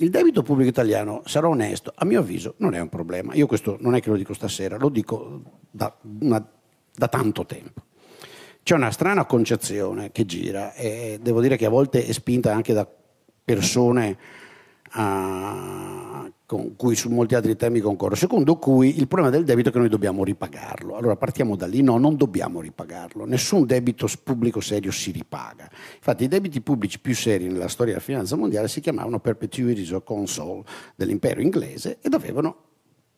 Il debito pubblico italiano, sarò onesto, a mio avviso non è un problema. Io questo non è che lo dico stasera, lo dico da, una, da tanto tempo. C'è una strana concezione che gira e devo dire che a volte è spinta anche da persone uh, con cui su molti altri temi concordo, secondo cui il problema del debito è che noi dobbiamo ripagarlo. Allora partiamo da lì, no, non dobbiamo ripagarlo, nessun debito pubblico serio si ripaga. Infatti i debiti pubblici più seri nella storia della finanza mondiale si chiamavano perpetuities o console dell'impero inglese e avevano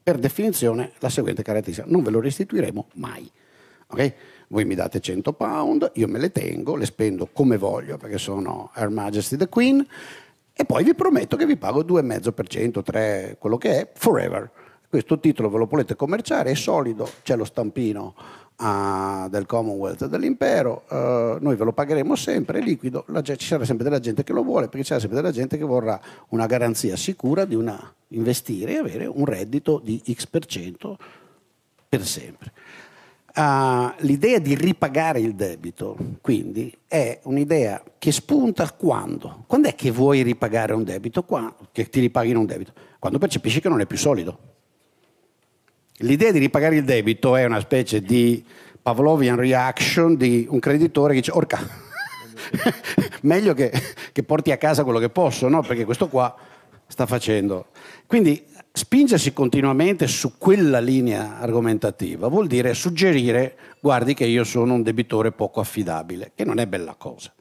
per definizione la seguente caratteristica, non ve lo restituiremo mai. Okay? Voi mi date 100 pound, io me le tengo, le spendo come voglio perché sono Her Majesty the Queen e poi vi prometto che vi pago 2,5%, 3, quello che è, forever. Questo titolo ve lo volete commerciare, è solido, c'è lo stampino uh, del Commonwealth dell'impero, uh, noi ve lo pagheremo sempre, è liquido, la, ci sarà sempre della gente che lo vuole, perché ci sarà sempre della gente che vorrà una garanzia sicura di una, investire e avere un reddito di X% per sempre. Uh, l'idea di ripagare il debito, quindi, è un'idea che spunta quando? Quando è che vuoi ripagare un debito? Quando, che ti ripaghino un debito? Quando percepisci che non è più solido. L'idea di ripagare il debito è una specie di Pavlovian reaction di un creditore che dice, orca, meglio che, che porti a casa quello che posso, no? perché questo qua sta facendo. Quindi spingersi continuamente su quella linea argomentativa vuol dire suggerire, guardi che io sono un debitore poco affidabile, che non è bella cosa.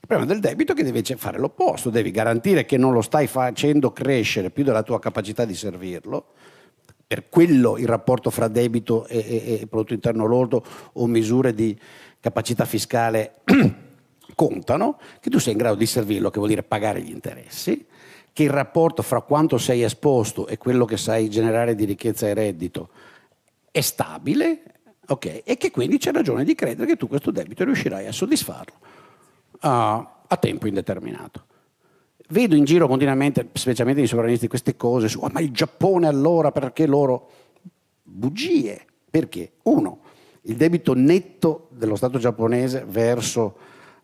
Il problema del debito è che devi fare l'opposto, devi garantire che non lo stai facendo crescere più della tua capacità di servirlo, per quello il rapporto fra debito e, e, e prodotto interno lordo o misure di capacità fiscale contano, che tu sei in grado di servirlo, che vuol dire pagare gli interessi, che il rapporto fra quanto sei esposto e quello che sai generare di ricchezza e reddito è stabile okay, e che quindi c'è ragione di credere che tu questo debito riuscirai a soddisfarlo uh, a tempo indeterminato. Vedo in giro continuamente, specialmente i sovranisti, queste cose su, oh, ma il Giappone allora perché loro... Bugie, perché uno, il debito netto dello Stato giapponese verso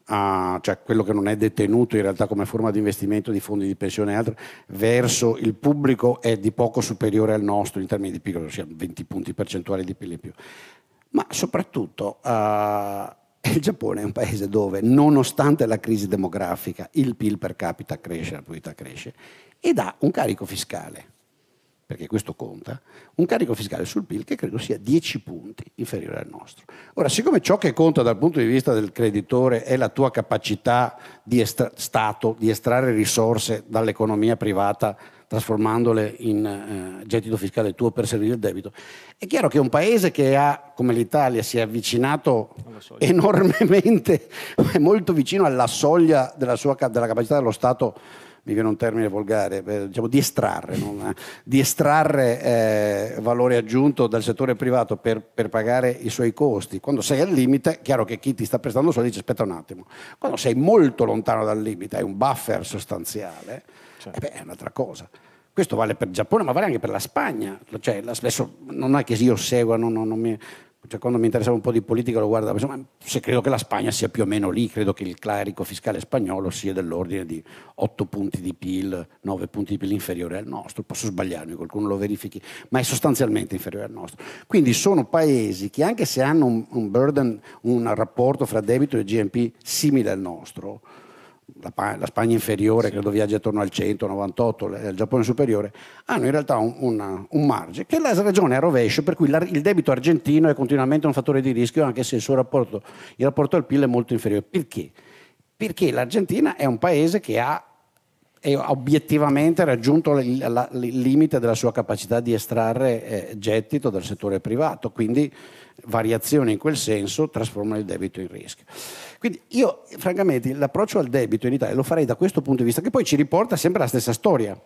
a, cioè quello che non è detenuto in realtà come forma di investimento di fondi di pensione e altro, verso il pubblico è di poco superiore al nostro in termini di piccolo, ossia 20 punti percentuali di PIL in più. Ma soprattutto uh, il Giappone è un paese dove, nonostante la crisi demografica, il PIL per capita cresce, la produttività cresce ed ha un carico fiscale perché questo conta, un carico fiscale sul PIL che credo sia 10 punti inferiore al nostro. Ora, siccome ciò che conta dal punto di vista del creditore è la tua capacità di estra- Stato di estrarre risorse dall'economia privata trasformandole in eh, gettito fiscale tuo per servire il debito, è chiaro che un paese che ha, come l'Italia, si è avvicinato enormemente, è molto vicino alla soglia della, sua, della capacità dello Stato mi viene un termine volgare, eh, diciamo di estrarre, non, di estrarre eh, valore aggiunto dal settore privato per, per, pagare i suoi costi. Quando sei al limite, chiaro che chi ti sta prestando soldi dice aspetta un attimo, quando sei molto lontano dal limite, hai un buffer sostanziale, cioè. eh beh, è un'altra cosa. Questo vale per il Giappone, ma vale anche per la Spagna. Cioè, adesso non è che io segua, non, non, non mi, cioè, quando mi interessava un po' di politica lo guardavo, insomma, se credo che la Spagna sia più o meno lì, credo che il clerico fiscale spagnolo sia dell'ordine di 8 punti di PIL, 9 punti di PIL inferiore al nostro, posso sbagliarmi, qualcuno lo verifichi, ma è sostanzialmente inferiore al nostro. Quindi sono paesi che anche se hanno un, un, burden, un rapporto fra debito e GNP simile al nostro, la, la, Spagna inferiore, sì. credo viaggia attorno al 198, il Giappone superiore, hanno in realtà un, un, un margine, che la ragione è a rovescio per cui la, il debito argentino è continuamente un fattore di rischio, anche se il suo rapporto, il rapporto al PIL è molto inferiore. Perché? Perché l'Argentina è un paese che ha e obiettivamente ha raggiunto il limite della sua capacità di estrarre eh, gettito dal settore privato, quindi variazioni in quel senso trasformano il debito in rischio. Quindi io francamente l'approccio al debito in Italia lo farei da questo punto di vista, che poi ci riporta sempre alla stessa storia,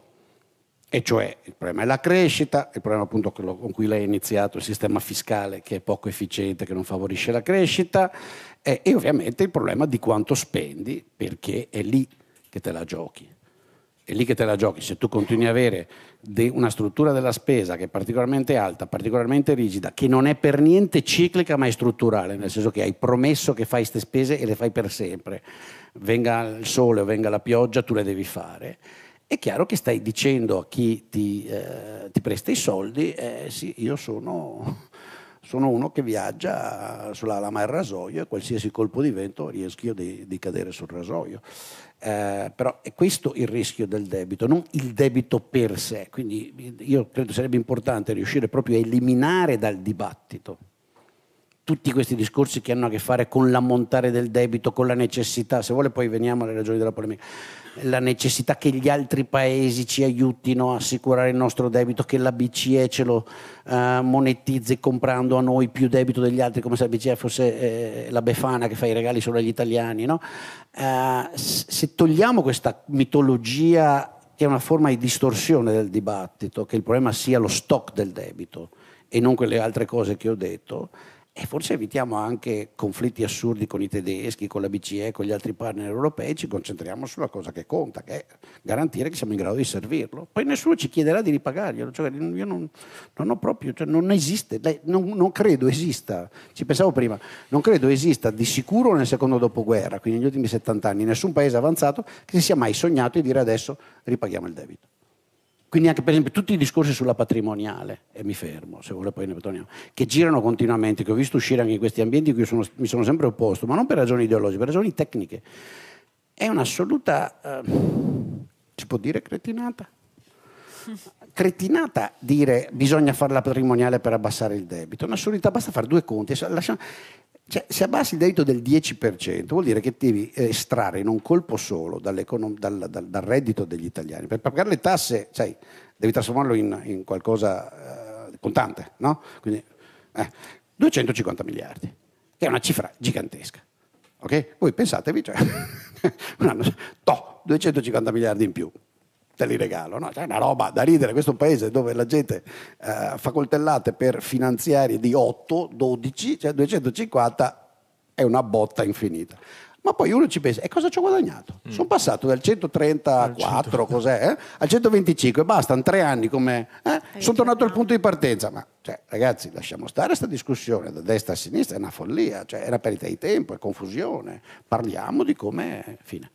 e cioè il problema è la crescita, il problema appunto con cui lei ha iniziato, il sistema fiscale che è poco efficiente, che non favorisce la crescita, eh, e ovviamente il problema di quanto spendi, perché è lì che te la giochi è lì che te la giochi, se tu continui a avere de- una struttura della spesa che è particolarmente alta, particolarmente rigida, che non è per niente ciclica ma è strutturale, nel senso che hai promesso che fai queste spese e le fai per sempre, venga il sole o venga la pioggia, tu le devi fare. È chiaro che stai dicendo a chi ti, eh, ti presta i soldi, eh, sì, io sono sono uno che viaggia sulla lama del rasoio e qualsiasi colpo di vento rischio di, di cadere sul rasoio. Eh, però è questo il rischio del debito, non il debito per sé. Quindi io credo sarebbe importante riuscire proprio a eliminare dal dibattito tutti questi discorsi che hanno a che fare con l'ammontare del debito, con la necessità, se vuole poi veniamo alle ragioni della polemica, la necessità che gli altri paesi ci aiutino a assicurare il nostro debito, che la BCE ce lo eh, monetizzi comprando a noi più debito degli altri, come se la BCE fosse eh, la Befana che fa i regali solo agli italiani. No? Eh, se togliamo questa mitologia che è una forma di distorsione del dibattito, che il problema sia lo stock del debito e non quelle altre cose che ho detto, e forse evitiamo anche conflitti assurdi con i tedeschi, con la BCE, con gli altri partner europei, ci concentriamo sulla cosa che conta, che è garantire che siamo in grado di servirlo. Poi nessuno ci chiederà di ripagarglielo, cioè io non, non ho proprio, cioè non esiste, non, non, credo esista, ci pensavo prima, non credo esista di sicuro nel secondo dopoguerra, quindi negli ultimi 70 anni, nessun paese avanzato che si sia mai sognato di dire adesso ripaghiamo il debito. Quindi anche per esempio tutti i discorsi sulla patrimoniale, e mi fermo, se vuole poi ne torniamo, che girano continuamente, che ho visto uscire anche in questi ambienti in cui sono, mi sono sempre opposto, ma non per ragioni ideologiche, per ragioni tecniche. È un'assoluta, eh, si può dire cretinata? Cretinata dire bisogna fare la patrimoniale per abbassare il debito, è un'assoluta, basta fare due conti. Lasciamo, cioè, se abbassi il debito del 10%, vuol dire che devi estrarre in un colpo solo dal, dal, dal, reddito degli italiani. Per pagare le tasse, sai, devi trasformarlo in, in qualcosa eh, contante, no? Quindi, eh, 250 miliardi, che è una cifra gigantesca. Ok? Voi pensatevi, cioè, un anno, toh, 250 miliardi in più te li regalo. No? C'è cioè, una roba da ridere, questo è un paese dove la gente eh, fa coltellate per finanziarie di 8, 12, cioè 250 è una botta infinita. Ma poi uno ci pensa, e cosa ci ho guadagnato? Mm. Sono passato dal 134, cos'è, eh? al 125, basta, in tre anni come... Eh? eh Sono tornato al punto di partenza, ma cioè, ragazzi lasciamo stare questa discussione da destra a sinistra, è una follia, cioè, è una perdita di tempo, è confusione, parliamo di come... Fine.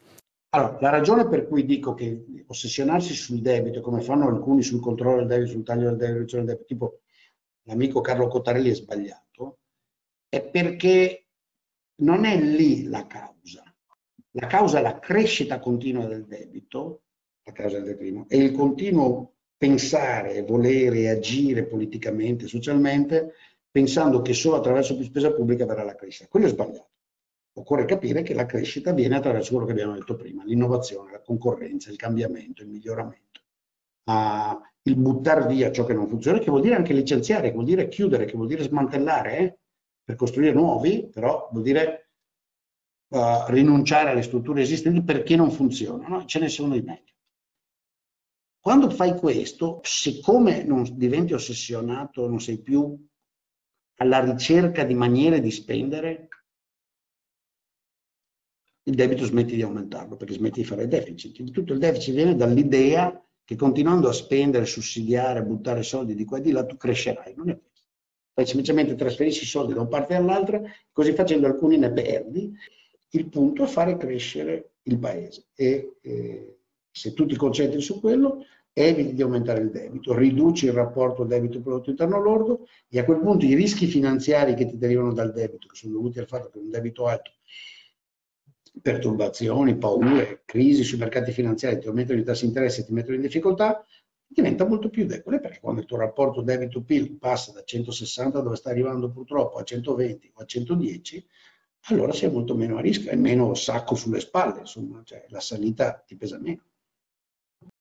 Allora, la ragione per cui dico che ossessionarsi sul debito, come fanno alcuni sul controllo del debito, sul taglio del debito, del debito tipo l'amico Carlo Cottarelli è sbagliato, è perché non è lì la causa. La causa è la crescita continua del debito, la causa del declino, e il continuo pensare, volere, agire politicamente, socialmente, pensando che solo attraverso più spesa pubblica verrà la crescita. Quello è sbagliato. Occorre capire che la crescita viene attraverso quello che abbiamo detto prima, l'innovazione, la concorrenza, il cambiamento, il miglioramento, uh, il buttare via ciò che non funziona, che vuol dire anche licenziare, che vuol dire chiudere, che vuol dire smantellare eh? per costruire nuovi, però vuol dire uh, rinunciare alle strutture esistenti perché non funzionano, ce ne sono di meglio. Quando fai questo, siccome non diventi ossessionato, non sei più alla ricerca di maniere di spendere, il debito smetti di aumentarlo, perché smetti di fare deficit. tutto il deficit viene dall'idea che continuando a spendere, sussidiare, buttare soldi di qua e di là, tu crescerai. Non è questo. Fai semplicemente trasferisci i soldi da una parte all'altra, così facendo alcuni ne perdi. Il punto è fare crescere il paese e eh, se tu ti concentri su quello eviti di aumentare il debito, riduci il rapporto debito-prodotto interno lordo e a quel punto i rischi finanziari che ti derivano dal debito, che sono dovuti al fatto che un debito alto perturbazioni, paure, crisi sui mercati finanziari, ti aumentano i tassi di interesse e ti mettono in difficoltà, diventa molto più debole perché quando il tuo rapporto debito-PIL passa da 160 dove sta arrivando purtroppo a 120 o a 110, allora sei molto meno a rischio, hai meno sacco sulle spalle, insomma, cioè la sanità ti pesa meno.